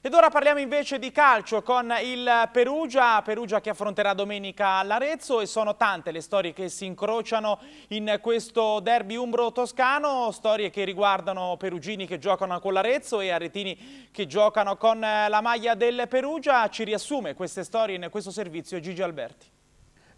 Ed ora parliamo invece di calcio con il Perugia, Perugia che affronterà domenica l'Arezzo e sono tante le storie che si incrociano in questo derby umbro-toscano, storie che riguardano perugini che giocano con l'Arezzo e aretini che giocano con la maglia del Perugia. Ci riassume queste storie in questo servizio Gigi Alberti.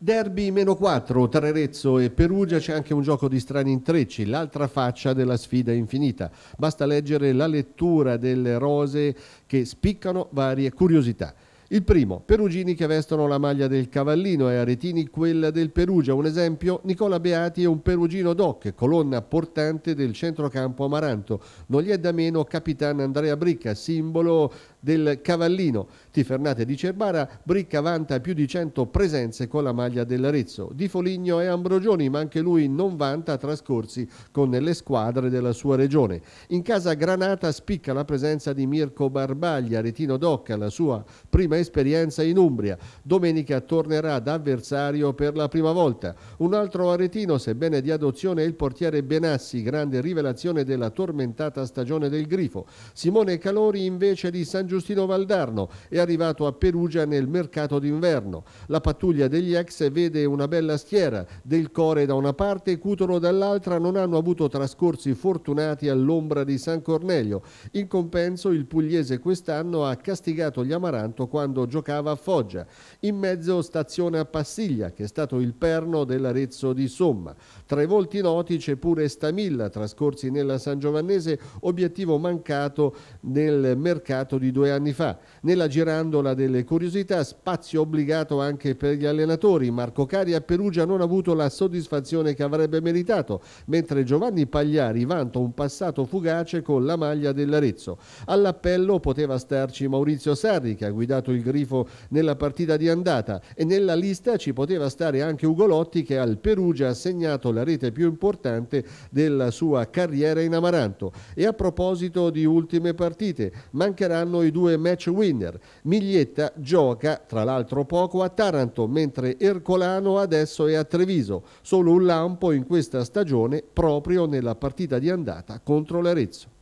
Derby meno 4 tra Arezzo e Perugia c'è anche un gioco di strani intrecci, l'altra faccia della sfida infinita. Basta leggere la lettura delle rose che spiccano varie curiosità. Il primo, perugini che vestono la maglia del Cavallino e aretini quella del Perugia. Un esempio, Nicola Beati è un perugino doc, colonna portante del centrocampo amaranto. Non gli è da meno Capitan Andrea Bricca, simbolo del Cavallino. Tifernate di Cerbara, Bricca vanta più di 100 presenze con la maglia dell'Arezzo. Di Foligno e Ambrogioni, ma anche lui non vanta trascorsi con le squadre della sua regione. In casa Granata spicca la presenza di Mirko Barbaglia, aretino doc, la sua prima esperienza in Umbria. Domenica tornerà ad avversario per la prima volta. Un altro aretino, sebbene di adozione, è il portiere Benassi, grande rivelazione della tormentata stagione del Grifo. Simone Calori invece di San Giustino Valdarno è arrivato a Perugia nel mercato d'inverno. La pattuglia degli ex vede una bella schiera, del Core da una parte e Cutolo dall'altra non hanno avuto trascorsi fortunati all'ombra di San Cornelio. In compenso il pugliese quest'anno ha castigato gli Amaranto quando quando giocava a Foggia. In mezzo stazione a Passiglia, che è stato il perno dell'Arezzo di Somma. Tra i volti noti c'è pure Stamilla, trascorsi nella San Giovannese, obiettivo mancato nel mercato di due anni fa. Nella girandola delle curiosità, spazio obbligato anche per gli allenatori. Marco Cari a Perugia non ha avuto la soddisfazione che avrebbe meritato, mentre Giovanni Pagliari vanta un passato fugace con la maglia dell'Arezzo. All'appello poteva starci Maurizio Sarri, che ha guidato il il grifo nella partita di andata e nella lista ci poteva stare anche Ugolotti che al Perugia ha segnato la rete più importante della sua carriera in Amaranto. E a proposito di ultime partite, mancheranno i due match winner. Miglietta gioca tra l'altro poco a Taranto, mentre Ercolano adesso è a Treviso. Solo un lampo in questa stagione proprio nella partita di andata contro l'Arezzo.